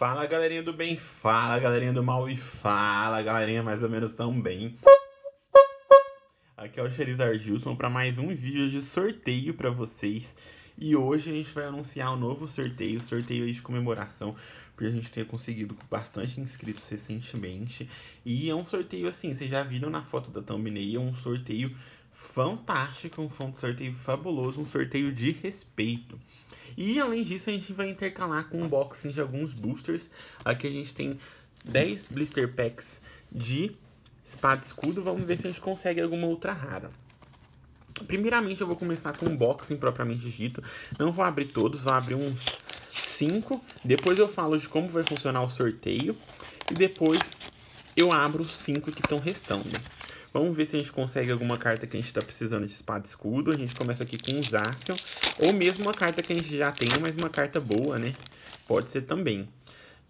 Fala galerinha do bem, fala galerinha do mal e fala galerinha mais ou menos também. Aqui é o Charizard Gilson para mais um vídeo de sorteio para vocês. E hoje a gente vai anunciar um novo sorteio, sorteio de comemoração, porque a gente tem conseguido bastante inscritos recentemente. E é um sorteio assim, vocês já viram na foto da thumbnail, é um sorteio fantástico, um sorteio fabuloso, um sorteio de respeito. E além disso, a gente vai intercalar com o unboxing de alguns boosters. Aqui a gente tem 10 blister packs de espada e escudo. Vamos ver se a gente consegue alguma outra rara. Primeiramente, eu vou começar com o unboxing propriamente dito. Não vou abrir todos, vou abrir uns 5. Depois eu falo de como vai funcionar o sorteio. E depois eu abro os 5 que estão restando. Vamos ver se a gente consegue alguma carta que a gente está precisando de espada e escudo. A gente começa aqui com os Axion. Ou mesmo uma carta que a gente já tem, mas uma carta boa, né? Pode ser também.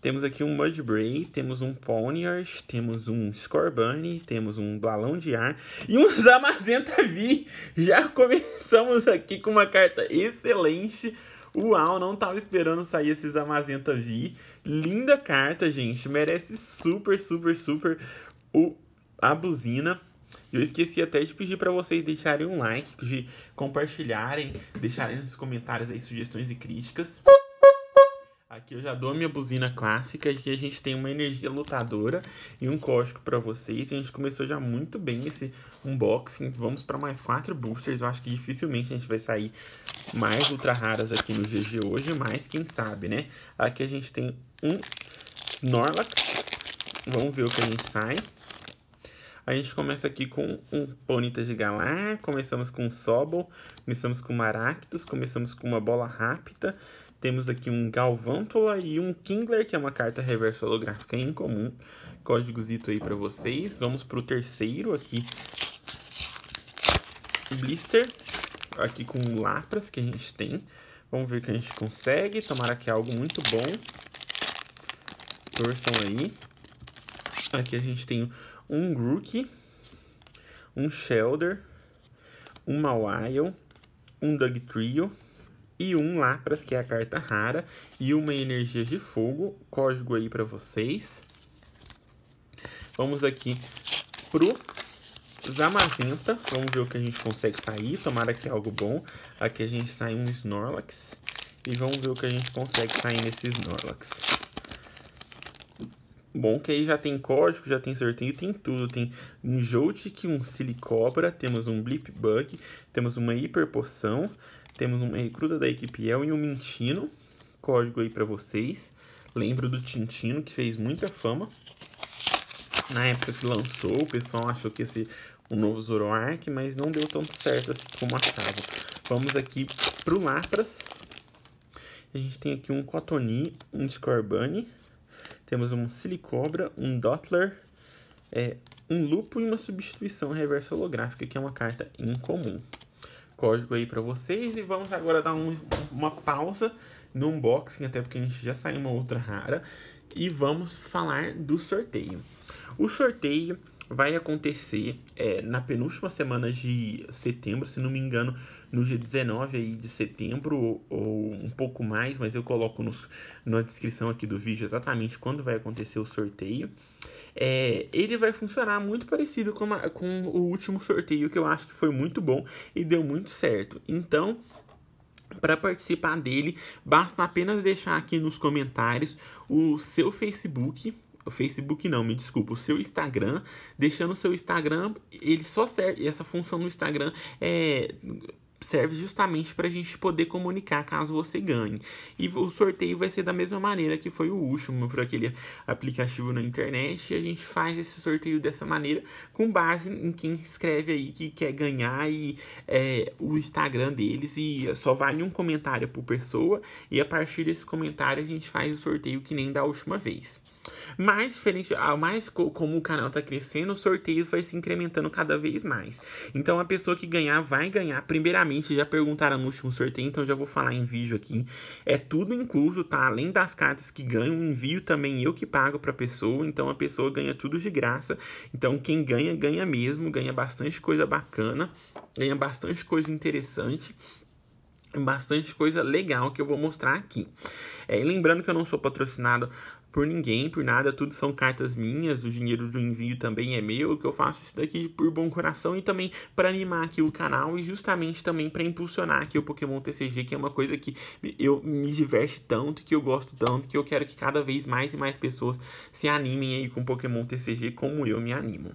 Temos aqui um Mudbray, temos um Ponyard, temos um Scorbunny, temos um Balão de Ar e um Zamazenta V. Já começamos aqui com uma carta excelente. Uau, não estava esperando sair esses Amazenta V. Linda carta, gente. Merece super, super, super o, a buzina. Eu esqueci até de pedir para vocês deixarem um like, de compartilharem, deixarem nos comentários aí sugestões e críticas. Aqui eu já dou minha buzina clássica, aqui a gente tem uma energia lutadora e um código para vocês. A gente começou já muito bem esse unboxing. Vamos para mais quatro boosters. Eu acho que dificilmente a gente vai sair mais ultra raras aqui no GG hoje, mas quem sabe, né? Aqui a gente tem um Snorlax. Vamos ver o que a gente sai. A gente começa aqui com um Ponita de Galar, começamos com um Sobol, começamos com um Maractus, começamos com uma Bola Rápida, temos aqui um Galvântula e um Kingler, que é uma carta reverso holográfica incomum. Códigozito aí para vocês. Vamos pro terceiro aqui. Blister, aqui com um Lapras que a gente tem. Vamos ver o que a gente consegue. Tomara que é algo muito bom. Torçam aí. Aqui a gente tem um Grook, um Shelder, uma Wild, um Dugtrio e um Lapras, que é a carta rara, e uma Energia de Fogo, código aí para vocês. Vamos aqui pro Zamazenta, vamos ver o que a gente consegue sair, tomara que é algo bom. Aqui a gente sai um Snorlax e vamos ver o que a gente consegue sair nesse Snorlax. Bom, que aí já tem código, já tem sorteio, tem tudo. Tem um que um Silicobra, temos um Blip Bug, temos uma Hiper Poção, temos uma Recruta da Equipe El e um Mintino. Código aí para vocês. Lembro do Tintino, que fez muita fama. Na época que lançou, o pessoal achou que esse um novo Zoroark, mas não deu tanto certo assim como achava. Vamos aqui pro Lapras. A gente tem aqui um Cotoni, um Scorbunny, temos um Silicobra, um Dottler, é, um Lupo e uma substituição reversa holográfica, que é uma carta incomum. Código aí para vocês e vamos agora dar um, uma pausa no unboxing, até porque a gente já saiu uma outra rara, e vamos falar do sorteio. O sorteio vai acontecer é, na penúltima semana de setembro, se não me engano, no dia 19 aí de setembro ou, ou um pouco mais, mas eu coloco nos, na descrição aqui do vídeo exatamente quando vai acontecer o sorteio. É, ele vai funcionar muito parecido com, com o último sorteio, que eu acho que foi muito bom e deu muito certo. Então, para participar dele, basta apenas deixar aqui nos comentários o seu Facebook. O Facebook não, me desculpa, o seu Instagram, deixando o seu Instagram, ele só serve, essa função no Instagram é serve justamente para a gente poder comunicar caso você ganhe. E o sorteio vai ser da mesma maneira que foi o último para aquele aplicativo na internet. E a gente faz esse sorteio dessa maneira com base em quem escreve aí que quer ganhar e é, o Instagram deles. E só vale um comentário por pessoa. E a partir desse comentário a gente faz o sorteio que nem da última vez. Mas, diferente, mais como o canal tá crescendo, o sorteio vai se incrementando cada vez mais. Então, a pessoa que ganhar vai ganhar. Primeiramente, já perguntaram no último sorteio, então já vou falar em vídeo aqui. É tudo incluso, tá? Além das cartas que ganham, o envio também eu que pago pra pessoa. Então, a pessoa ganha tudo de graça. Então, quem ganha, ganha mesmo. Ganha bastante coisa bacana, ganha bastante coisa interessante bastante coisa legal que eu vou mostrar aqui. É, e lembrando que eu não sou patrocinado por ninguém, por nada, tudo são cartas minhas, o dinheiro do envio também é meu, que eu faço isso daqui por bom coração e também para animar aqui o canal e justamente também para impulsionar aqui o Pokémon TCG, que é uma coisa que eu me diverte tanto, que eu gosto tanto, que eu quero que cada vez mais e mais pessoas se animem aí com Pokémon TCG como eu me animo.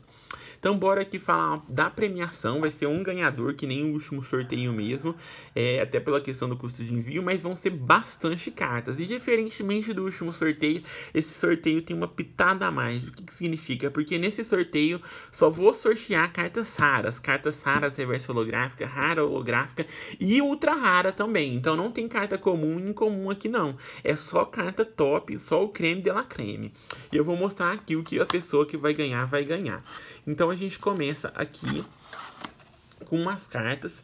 Então, bora aqui falar da premiação. Vai ser um ganhador, que nem o último sorteio mesmo, é, até pela questão do custo de envio, mas vão ser bastante cartas. E e diferentemente do último sorteio, esse sorteio tem uma pitada a mais. O que, que significa? Porque nesse sorteio só vou sortear cartas raras. Cartas raras, reverso holográfica, rara holográfica e ultra rara também. Então não tem carta comum e incomum aqui não. É só carta top, só o creme de la creme. E eu vou mostrar aqui o que a pessoa que vai ganhar vai ganhar. Então a gente começa aqui com umas cartas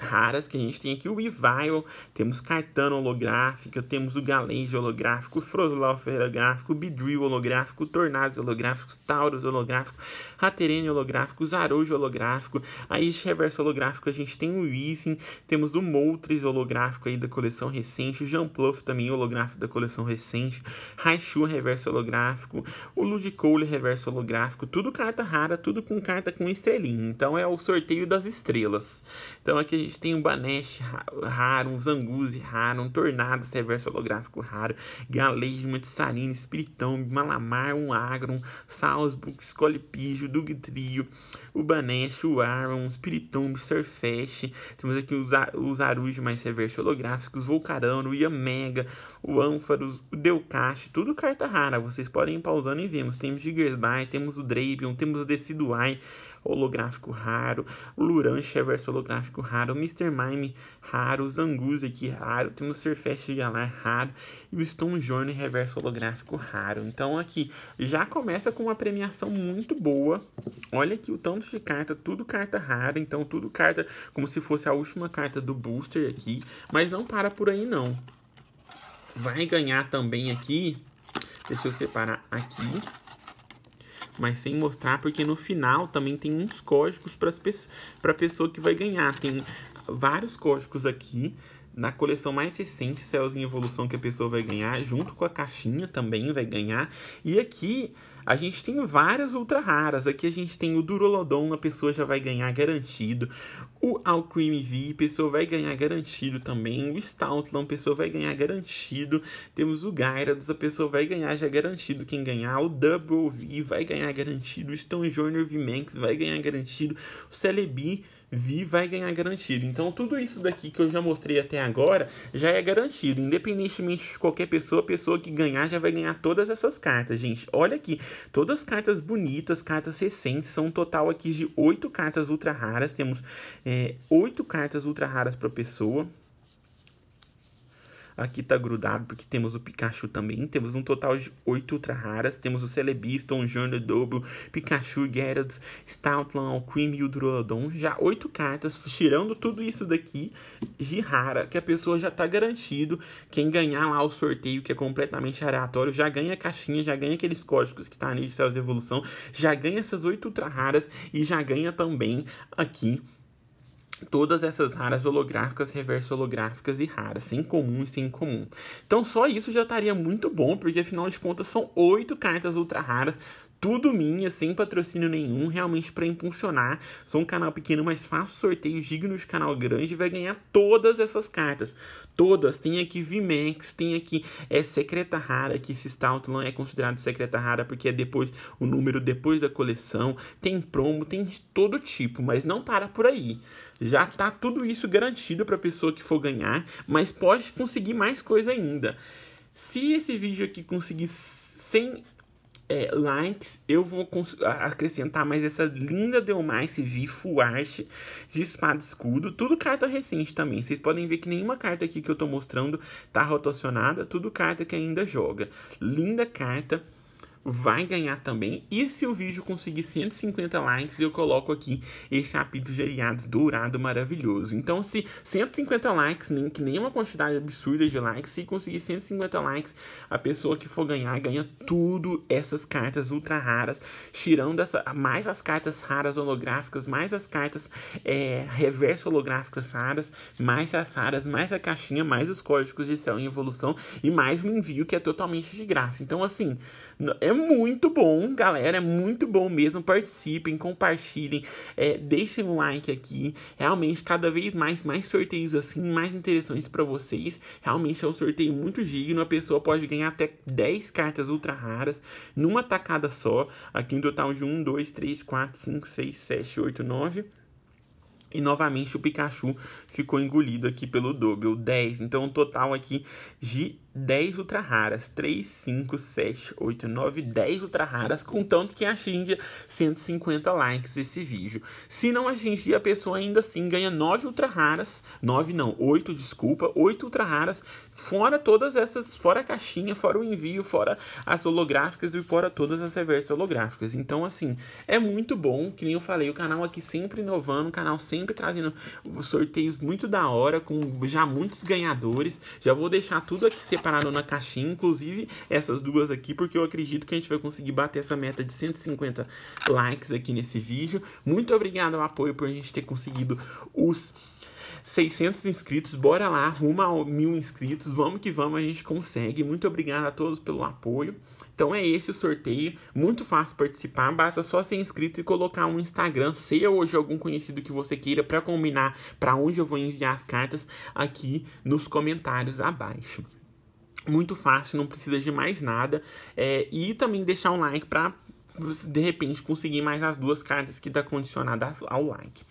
raras que a gente tem aqui, o Evil, temos Caetano holográfica, temos o Galege holográfico, Frozloff holográfico, Bidrill holográfico, Tornados holográficos, Taurus holográfico, Raterene holográfico, Zarojo holográfico, aí Reverso holográfico a gente tem o Weezing, temos o Moltres holográfico aí da coleção recente, o Jean Pluff também holográfico da coleção recente, Raichu reverso holográfico, o Ludicole reverso holográfico, tudo carta rara, tudo com carta com estrelinha, então é o sorteio das estrelas. Então aqui a gente tem um Banesh raro, um Zanguzi raro, um Tornado Severo Holográfico raro, Galejo, Mantissarini, Espiritão, Malamar, um Agron, Salzburg, Scolipígio, Dugtrio, o Banesh, o Aron, Spiritomb, Surfash, temos aqui os, os mais reverso holográficos, Volcarano, Yamega, o Ânfaros, o Delcache, tudo carta rara, vocês podem ir pausando e vemos, temos Diggersby, temos o Drapion, temos o Deciduai, holográfico raro, Luran Cheverso holográfico raro, Mr. Mime raro, Zanguzi aqui raro, temos Surfest Galar raro e o Stone Journey reverso holográfico raro. Então aqui já começa com uma premiação muito boa. Olha aqui o tanto de carta, tudo carta rara, então tudo carta como se fosse a última carta do booster aqui, mas não para por aí não. Vai ganhar também aqui, deixa eu separar aqui, mas sem mostrar, porque no final também tem uns códigos para pe a pessoa que vai ganhar. Tem vários códigos aqui. Na coleção mais recente, Céus em Evolução, que a pessoa vai ganhar, junto com a caixinha também vai ganhar. E aqui a gente tem várias ultra raras. Aqui a gente tem o Durolodon, a pessoa já vai ganhar garantido. O alquim V, pessoa vai ganhar garantido também. O Stoutland, pessoa vai ganhar garantido. Temos o Gyarados, a pessoa vai ganhar já garantido quem ganhar. O Double V vai ganhar garantido. O Stone Joiner max vai ganhar garantido. O Celebi vi vai ganhar garantido. Então tudo isso daqui que eu já mostrei até agora já é garantido, independentemente de qualquer pessoa, a pessoa que ganhar já vai ganhar todas essas cartas, gente. Olha aqui, todas cartas bonitas, cartas recentes, são um total aqui de 8 cartas ultra raras, temos é, 8 cartas ultra raras para pessoa. Aqui tá grudado porque temos o Pikachu também. Temos um total de 8 ultra raras. Temos o Celebiston, Jornal Dobro, Pikachu, Gyarados, Stoutland, Cream e o Duraludon. Já 8 cartas, tirando tudo isso daqui de rara, que a pessoa já tá garantido. Quem ganhar lá o sorteio, que é completamente aleatório, já ganha a caixinha, já ganha aqueles códigos que tá ali de Céus de Evolução, já ganha essas 8 ultra raras e já ganha também aqui todas essas raras holográficas, reverso holográficas e raras, sem comum e sem comum. Então só isso já estaria muito bom, porque afinal de contas são oito cartas ultra raras, tudo minha, sem patrocínio nenhum, realmente para impulsionar. Sou um canal pequeno, mas faço sorteios dignos de canal grande e vai ganhar todas essas cartas todas. Tem aqui VMAX, tem aqui é, secreta rara, que esse Stoutland é considerado secreta rara porque é depois o número depois da coleção. Tem promo, tem de todo tipo, mas não para por aí. Já tá tudo isso garantido para a pessoa que for ganhar, mas pode conseguir mais coisa ainda. Se esse vídeo aqui conseguir 100 é, likes, eu vou acrescentar mais essa linda Delmice Vifo Arte de espada escudo. Tudo carta recente também. Vocês podem ver que nenhuma carta aqui que eu tô mostrando tá rotacionada. Tudo carta que ainda joga. Linda carta vai ganhar também. E se o vídeo conseguir 150 likes, eu coloco aqui esse apito aliados dourado maravilhoso. Então, se 150 likes, nem, que nem uma quantidade absurda de likes, se conseguir 150 likes, a pessoa que for ganhar, ganha tudo essas cartas ultra raras, tirando essa, mais as cartas raras holográficas, mais as cartas é, reverso holográficas raras, mais as raras, mais a caixinha, mais os códigos de céu em evolução e mais um envio que é totalmente de graça. Então, assim, é muito bom, galera. É muito bom mesmo. Participem, compartilhem, é, deixem um like aqui. Realmente, cada vez mais, mais sorteios assim, mais interessantes para vocês. Realmente é um sorteio muito digno. A pessoa pode ganhar até 10 cartas ultra raras numa tacada só. Aqui um total de 1, 2, 3, 4, 5, 6, 7, 8, 9. E novamente o Pikachu ficou engolido aqui pelo Double 10. Então, um total aqui de 10 ultra raras. 3, 5, 7, 8, 9, 10 ultra raras. Contanto que atinge 150 likes esse vídeo. Se não atingir, a pessoa ainda assim ganha 9 ultra raras. 9 não, 8, desculpa. 8 ultra raras. Fora todas essas, fora a caixinha, fora o envio, fora as holográficas e fora todas as reversas holográficas. Então, assim, é muito bom. Que nem eu falei, o canal aqui sempre inovando, o canal sempre sempre trazendo sorteios muito da hora, com já muitos ganhadores. Já vou deixar tudo aqui separado na caixinha, inclusive essas duas aqui, porque eu acredito que a gente vai conseguir bater essa meta de 150 likes aqui nesse vídeo. Muito obrigado ao apoio por a gente ter conseguido os 600 inscritos, bora lá, arruma a mil inscritos, vamos que vamos, a gente consegue. Muito obrigado a todos pelo apoio. Então é esse o sorteio, muito fácil participar, basta só ser inscrito e colocar um Instagram seja hoje algum conhecido que você queira para combinar para onde eu vou enviar as cartas aqui nos comentários abaixo muito fácil, não precisa de mais nada. É, e também deixar um like para de repente conseguir mais as duas cartas que dá tá condicionadas ao like.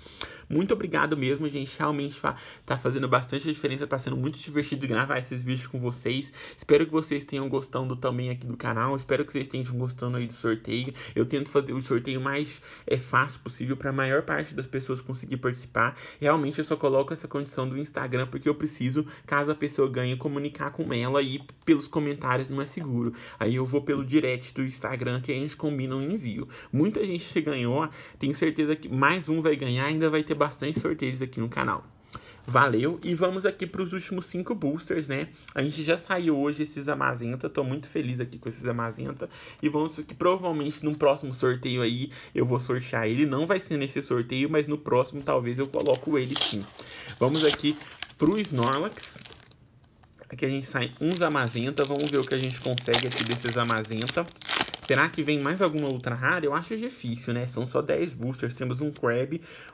Muito obrigado mesmo, gente. Realmente tá fazendo bastante diferença, tá sendo muito divertido gravar esses vídeos com vocês. Espero que vocês tenham gostando também aqui do canal. Espero que vocês estejam gostando aí do sorteio. Eu tento fazer o sorteio mais é, fácil possível para a maior parte das pessoas conseguir participar. Realmente eu só coloco essa condição do Instagram porque eu preciso, caso a pessoa ganhe, comunicar com ela e pelos comentários não é seguro. Aí eu vou pelo direct do Instagram que a gente combina o um envio. Muita gente ganhou, tenho certeza que mais um vai ganhar, ainda vai ter bastante sorteios aqui no canal. Valeu! E vamos aqui para os últimos cinco boosters, né? A gente já saiu hoje esses Amazenta, tô muito feliz aqui com esses Amazenta. E vamos que provavelmente no próximo sorteio aí eu vou sortear ele. Não vai ser nesse sorteio, mas no próximo talvez eu coloco ele sim. Vamos aqui para o Snorlax. Aqui a gente sai uns Amazenta, vamos ver o que a gente consegue aqui desses Amazenta. Será que vem mais alguma outra rara? Eu acho difícil, né? São só 10 boosters. Temos um Crab,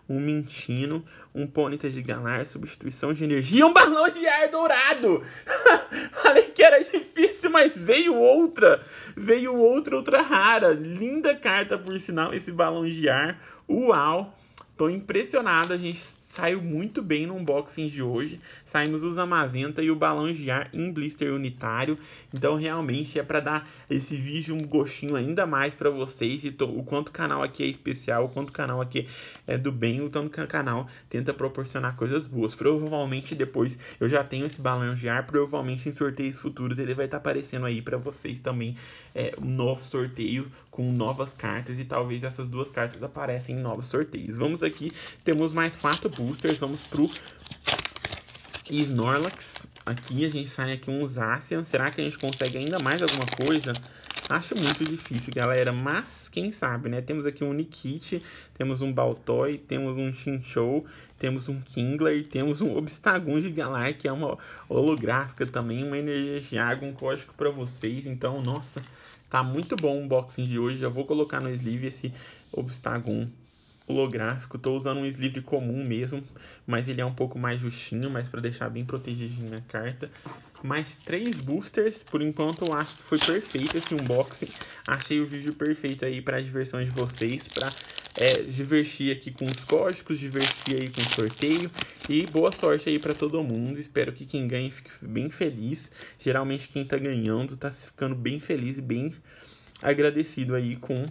um Mintino, um Ponyta de Galar, substituição de energia e um balão de ar dourado! Falei que era difícil, mas veio outra! Veio outra, outra rara. Linda carta, por sinal, esse balão de ar. Uau! Tô impressionado, a gente saiu muito bem no unboxing de hoje. Saímos os Amazenta e o Balão de Ar em blister unitário. Então, realmente, é para dar esse vídeo um gostinho ainda mais para vocês de o quanto o canal aqui é especial, o quanto o canal aqui é do bem, o tanto que o canal tenta proporcionar coisas boas. Provavelmente, depois eu já tenho esse Balão de Ar, provavelmente em sorteios futuros ele vai estar tá aparecendo aí para vocês também é, um novo sorteio com novas cartas e talvez essas duas cartas aparecem em novos sorteios. Vamos aqui, temos mais quatro boosters, vamos pro Snorlax. Aqui a gente sai aqui um Zacian. Será que a gente consegue ainda mais alguma coisa? Acho muito difícil, galera, mas quem sabe, né? Temos aqui um Nikit, temos um Baltoy, temos um Shinchou, temos um Kingler, temos um Obstagoon de Galar, que é uma holográfica também, uma energia de água, um código para vocês. Então, nossa, tá muito bom o unboxing de hoje. Já vou colocar no sleeve esse Obstagoon holográfico. Estou usando um sleeve comum mesmo, mas ele é um pouco mais justinho, mas para deixar bem protegidinha a carta. Mais três boosters, por enquanto eu acho que foi perfeito esse unboxing. Achei o vídeo perfeito aí para a diversão de vocês, para é, divertir aqui com os códigos, divertir aí com o sorteio. E boa sorte aí para todo mundo. Espero que quem ganhe fique bem feliz. Geralmente quem está ganhando está ficando bem feliz e bem agradecido aí com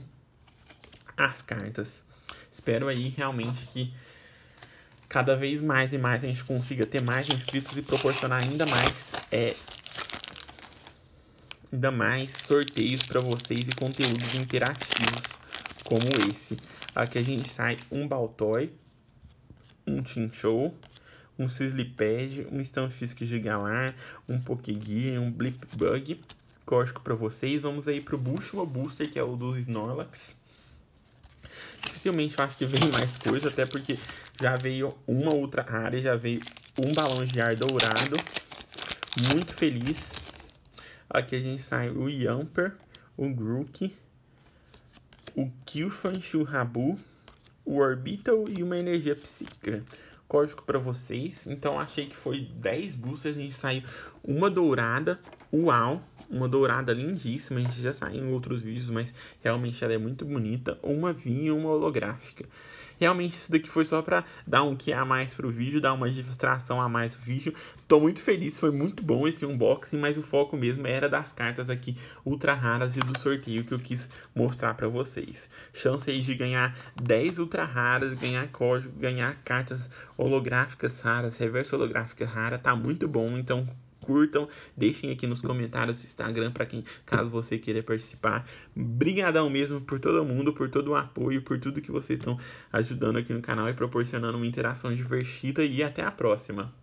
as cartas espero aí realmente que cada vez mais e mais a gente consiga ter mais inscritos e proporcionar ainda mais é, ainda mais sorteios para vocês e conteúdos interativos como esse. Aqui a gente sai um Baltoy, um show, um Sislipad, um Stanfisk Galar, um Pokegear, um Blipbug. Código para vocês. Vamos aí pro Bushwa Booster, que é o dos Snorlax dificilmente eu acho que vem mais coisa, até porque já veio uma outra área, já veio um balão de ar dourado. Muito feliz. Aqui a gente sai o Yamper, o Grook, o Kyufan Rabu, o Orbital e uma energia psíquica. Código para vocês. Então achei que foi 10 boosts. a gente saiu uma dourada. Uau! Uma dourada lindíssima, a gente já saiu em outros vídeos, mas realmente ela é muito bonita. Uma vinha uma holográfica. Realmente isso daqui foi só pra dar um que a mais pro vídeo, dar uma distração a mais pro vídeo. Tô muito feliz, foi muito bom esse unboxing, mas o foco mesmo era das cartas aqui ultra raras e do sorteio que eu quis mostrar pra vocês. Chance aí de ganhar 10 ultra raras, ganhar código, ganhar cartas holográficas raras, reverso holográfica rara, tá muito bom, então curtam, deixem aqui nos comentários do Instagram para quem, caso você queira participar. Brigadão mesmo por todo mundo, por todo o apoio, por tudo que vocês estão ajudando aqui no canal e proporcionando uma interação divertida e até a próxima.